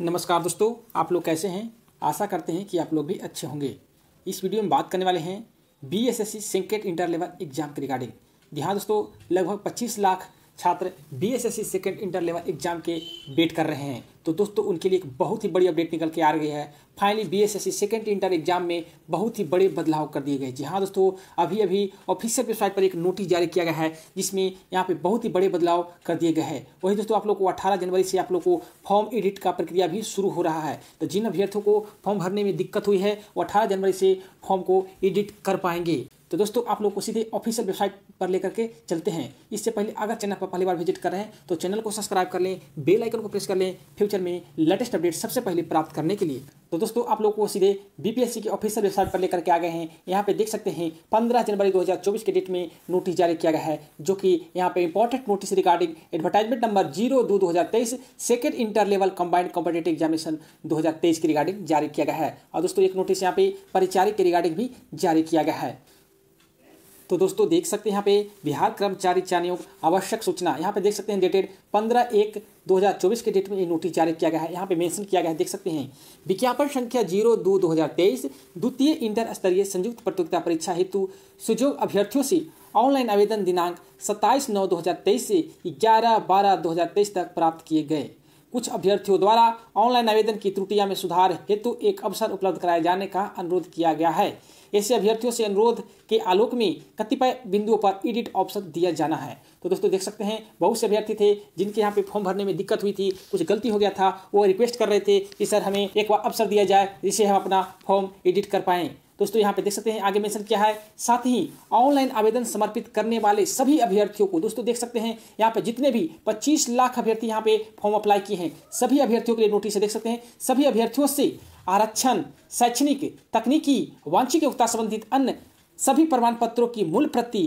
नमस्कार दोस्तों आप लोग कैसे हैं आशा करते हैं कि आप लोग भी अच्छे होंगे इस वीडियो में बात करने वाले हैं B S S C second inter level exam के रिगार्डिंग जी हाँ दोस्तों लगभग 25 लाख छात्र B S S C second inter level exam के वेट कर रहे हैं तो दोस्तों उनके लिए एक बहुत ही बड़ी अपडेट निकल के आ रही है finally B S S C second inter exam में बहुत ही बड़े बदलाव कर दिए गए जी हाँ दोस्तों अभी अभी ऑफिशियल वेबसाइट पर एक नोटिस जारी किया गया है जिसमें यहाँ पे बहुत ही बड़े बदलाव कर दिए गए हैं वही दोस्तों आप लोग को अठारह जनवरी से आप लोग को फॉर्म एडिट का प्रक्रिया भी शुरू हो रहा है तो जिन अभ्यर्थियों को फॉर्म भरने में दिक्कत हुई है वो अठारह जनवरी से फॉर्म को एडिट कर पाएंगे तो दोस्तों आप लोग को सीधे ऑफिशियल वेबसाइट पर लेकर के चलते हैं इससे पहले अगर चैनल पर पहली बार विजिट कर रहे हैं तो चैनल को सब्सक्राइब कर लें बेल आइकन को प्रेस कर लें फ्यूचर फ्यूचर में लेटेस्ट अपडेट सबसे पहले प्राप्त करने के लिए तो दोस्तों आप लोग को सीधे बीपीएससी के ऑफिशियल वेबसाइट पर लेकर के आ गए हैं यहाँ पे देख सकते हैं 15 जनवरी 2024 के डेट में नोटिस जारी किया गया है जो कि यहाँ पे important notice regarding advertisement number zero दो दो second inter level combined competitive examination दो की रिगार्डिंग जारी किया गया है और दोस्तों एक नोटिस यहाँ पे परिचारिक के रिगार्डिंग भी जारी किया गया है तो दोस्तों देख सकते हैं यहाँ पे बिहार कर्मचारी चयन आयोग आवश्यक सूचना यहाँ पे देख सकते हैं डेटेड पंद्रह एक 2024 के डेट में ये नोटिस जारी किया गया है यहाँ पे मेंशन किया गया है देख सकते हैं विज्ञापन संख्या जीरो दो दो हज़ार तेईस द्वितीय इंटर स्तरीय संयुक्त प्रतियोगिता परीक्षा हेतु सुजोग अभ्यर्थियों से ऑनलाइन आवेदन दिनांक सत्ताईस नौ तेईस से ग्यारह बारह तेईस तक प्राप्त किए गए कुछ अभ्यर्थियों द्वारा ऑनलाइन आवेदन की त्रुटियां में सुधार हेतु एक अवसर उपलब्ध कराए जाने का अनुरोध किया गया है ऐसे अभ्यर्थियों से अनुरोध के आलोक में कतिपय बिंदुओं पर एडिट ऑप्शन दिया जाना है तो दोस्तों देख सकते हैं बहुत से अभ्यर्थी थे जिनके यहाँ पे फॉर्म भरने में दिक्कत हुई थी कुछ गलती हो गया था वो रिक्वेस्ट कर रहे थे कि सर हमें एक बार अवसर दिया जाए जिसे हम अपना फॉर्म एडिट कर पाएँ दोस्तों यहाँ पे देख सकते हैं आगे मेंशन क्या है साथ ही ऑनलाइन आवेदन समर्पित करने वाले सभी अभ्यर्थियों को दोस्तों देख सकते हैं यहाँ पे जितने भी 25 लाख अभ्यर्थी यहाँ पे फॉर्म अप्लाई किए हैं सभी अभ्यर्थियों के लिए नोटिस देख सकते हैं सभी अभ्यर्थियों से आरक्षण शैक्षणिक तकनीकी वांछिक योग्यता संबंधित अन्य सभी प्रमाण पत्रों की मूल प्रति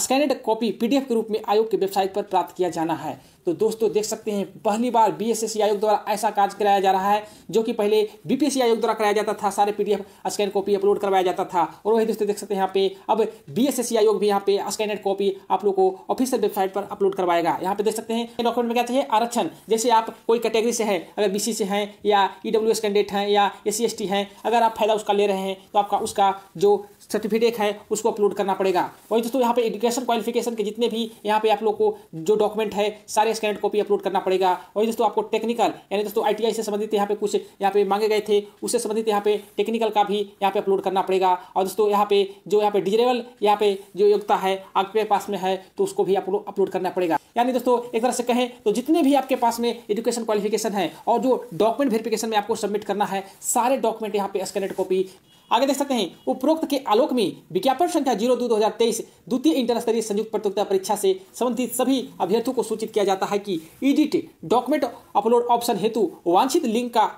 स्कैनेड कॉपी पीडीएफ के रूप में आयोग की वेबसाइट पर प्राप्त किया जाना है तो दोस्तों देख सकते हैं पहली बार बीएसएससी आयोग द्वारा ऐसा कार्य कराया जा रहा है जो कि पहले बीपीएससी आयोग द्वारा कराया जाता था सारे पीडीएफ स्कैन कॉपी अपलोड करवाया जाता था और वही दोस्तों देख सकते हैं यहाँ पे अब बीएसएससी आयोग भी यहाँ पे स्कैनेड कॉपी आप लोग को ऑफिशियल वेबसाइट पर अपलोड करवाएगा यहाँ पे देख सकते हैं डॉक्यूमेंट में क्या चाहिए आरक्षण जैसे आप कोई कैटेगरी से है अगर बी से हैं या ई e कैंडिडेट हैं या एस सी हैं अगर आप फायदा उसका ले रहे हैं तो आपका उसका जो सर्टिफिकेट है उसको अपलोड करना पड़ेगा वही दोस्तों यहाँ पे एप्लीकेशन क्वालिफिकेशन के जितने भी यहाँ पे आप लोग को जो डॉक्यूमेंट है सारे स्कैन कॉपी अपलोड करना पड़ेगा और दोस्तों आपको टेक्निकल यानी दोस्तों आई से संबंधित यहाँ पे कुछ यहाँ पे मांगे गए थे उससे संबंधित यहाँ पे टेक्निकल का भी यहाँ पे अपलोड करना पड़ेगा और दोस्तों यहाँ पे जो यहाँ पे डिजरेबल यहाँ पे जो योग्यता है आपके पास में है तो उसको भी आप अपलोड करना पड़ेगा यानी दोस्तों एक तरह से कहें तो जितने भी आपके पास में एजुकेशन क्वालिफिकेशन है और जो डॉक्यूमेंट वेरिफिकेशन में आपको सबमिट करना है सारे डॉक्यूमेंट यहाँ पे स्कैनेड कॉपी आगे देख सकते हैं उपरोक्त के आलोक में विज्ञापन संख्या जीरो दो दो हजार तेईस द्वितीय इंटर स्तरीय संयुक्त प्रतियोगिता परीक्षा से संबंधित सभी अभ्यर्थियों को सूचित किया जाता है कि ईडिट डॉक्यूमेंट अपलोड ऑप्शन हेतु वांछित लिंक का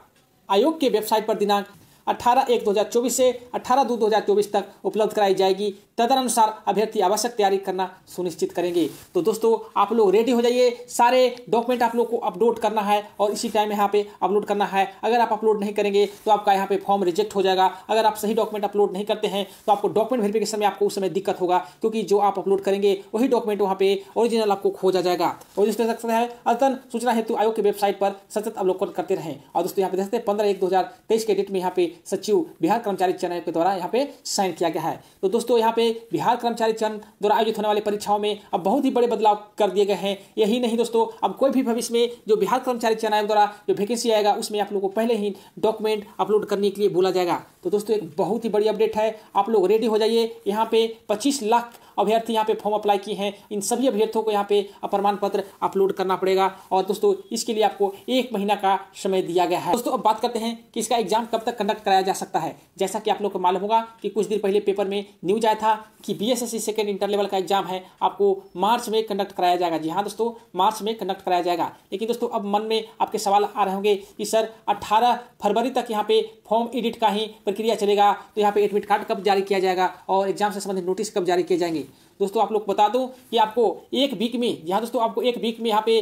आयोग के वेबसाइट पर दिनांक अठारह एक दो हज़ार चौबीस से अठारह दो दो हज़ार चौबीस तक उपलब्ध कराई जाएगी तदनुसार अभ्यर्थी आवश्यक तैयारी करना सुनिश्चित करेंगे तो दोस्तों आप लोग रेडी हो जाइए सारे डॉक्यूमेंट आप लोग को अपलोड करना है और इसी टाइम यहाँ पे अपलोड करना है अगर आप अपलोड नहीं करेंगे तो आपका यहाँ पे फॉर्म रिजेक्ट हो जाएगा अगर आप सही डॉक्यूमेंट अपलोड नहीं करते हैं तो आपको डॉक्यूमेंट वेरिफिकेशन में आपको उस समय दिक्कत होगा क्योंकि जो आप अपलोड करेंगे वही डॉक्यूमेंट वहाँ पे ओरिजिनल आपको खोजा जाएगा और जिस सकता है अदन सूचना हेतु आयोग की वेबसाइट पर सतत अवलोकन करते रहें और दोस्तों यहाँ पे देखते हैं पंद्रह एक दो के डेट में यहाँ पे सचिव बिहार कर्मचारी चयन आयोग के द्वारा यहाँ पे साइन किया गया है तो दोस्तों यहाँ पे बिहार कर्मचारी चयन द्वारा आयोजित होने वाली परीक्षाओं में अब बहुत ही बड़े बदलाव कर दिए गए हैं यही नहीं दोस्तों अब कोई भी भविष्य में जो बिहार कर्मचारी चयन आयोग द्वारा जो वैकेंसी आएगा उसमें आप लोग को पहले ही डॉक्यूमेंट अपलोड करने के लिए बोला जाएगा तो दोस्तों एक बहुत ही बड़ी अपडेट है आप लोग रेडी हो जाइए यहाँ पे पच्चीस लाख अभ्यर्थी यहाँ पे फॉर्म अप्लाई किए हैं इन सभी अभ्यर्थियों को यहाँ पे प्रमाण पत्र अपलोड करना पड़ेगा और दोस्तों इसके लिए आपको एक महीना का समय दिया गया है दोस्तों अब बात करते हैं कि इसका एग्जाम कब तक कंडक्ट कराया जा सकता है जैसा कि आप लोग को मालूम होगा कि कुछ दिन पहले पेपर में न्यूज आया था कि B S second inter level का एग्जाम है आपको मार्च में कंडक्ट कराया जाएगा जी हाँ दोस्तों मार्च में कंडक्ट कराया जाएगा लेकिन दोस्तों अब मन में आपके सवाल आ रहे होंगे कि सर 18 फरवरी तक यहाँ पे फॉर्म एडिट का ही प्रक्रिया चलेगा तो यहाँ पे एडमिट कार्ड कब जारी किया जाएगा और एग्जाम से संबंधित नोटिस कब जारी किए जाएंगे दोस्तों आप लोग बता दो कि आपको एक वीक में यहाँ दोस्तों आपको एक वीक में यहाँ पे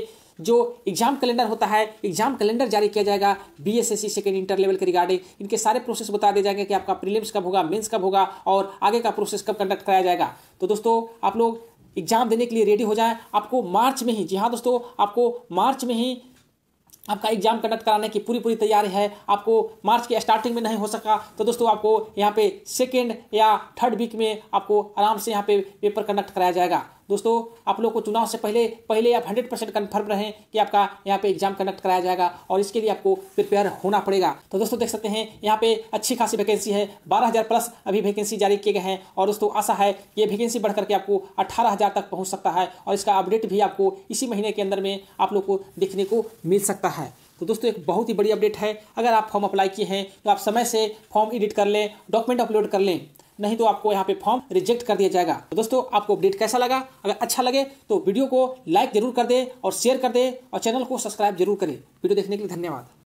जो एग्जाम कैलेंडर होता है एग्जाम कैलेंडर जारी किया जाएगा B S S C second inter level के रिगार्डिंग इनके सारे प्रोसेस बता दिए जाएंगे कि आपका प्रीलिम्स कब होगा मेंस कब होगा और आगे का प्रोसेस कब कंडक्ट कराया जाएगा तो दोस्तों आप लोग एग्जाम देने के लिए रेडी हो जाएं आपको मार्च में ही जी हाँ दोस्तों आपको मार्च में ही आपका एग्जाम कंडक्ट कराने की पूरी पूरी तैयारी है आपको मार्च के स्टार्टिंग में नहीं हो सका तो दोस्तों आपको यहाँ पे सेकेंड या थर्ड वीक में आपको आराम से यहाँ पे पेपर कंडक्ट कराया जाएगा दोस्तों आप लोग को चुनाव से पहले पहले आप हंड्रेड परसेंट कन्फर्म रहें कि आपका यहाँ पे एग्जाम कंडक्ट कराया जाएगा और इसके लिए आपको प्रिपेयर होना पड़ेगा तो दोस्तों देख सकते हैं यहाँ पे अच्छी खासी वैकेंसी है बारह प्लस अभी वैकेंसी जारी किए गए हैं और दोस्तों आशा है ये वैकेंसी बढ़ करके आपको अट्ठारह तक पहुँच सकता है और इसका अपडेट भी आपको इसी महीने के अंदर में आप लोग को देखने को मिल सकता है तो दोस्तों एक बहुत ही बड़ी अपडेट है अगर आप फॉर्म अप्लाई किए हैं तो आप समय से फॉर्म एडिट कर लें डॉक्यूमेंट अपलोड कर लें नहीं तो आपको यहाँ पे फॉर्म रिजेक्ट कर दिया जाएगा तो दोस्तों आपको अपडेट कैसा लगा अगर अच्छा लगे तो वीडियो को लाइक जरूर कर दे और शेयर कर दे और चैनल को सब्सक्राइब जरूर करें वीडियो देखने के लिए धन्यवाद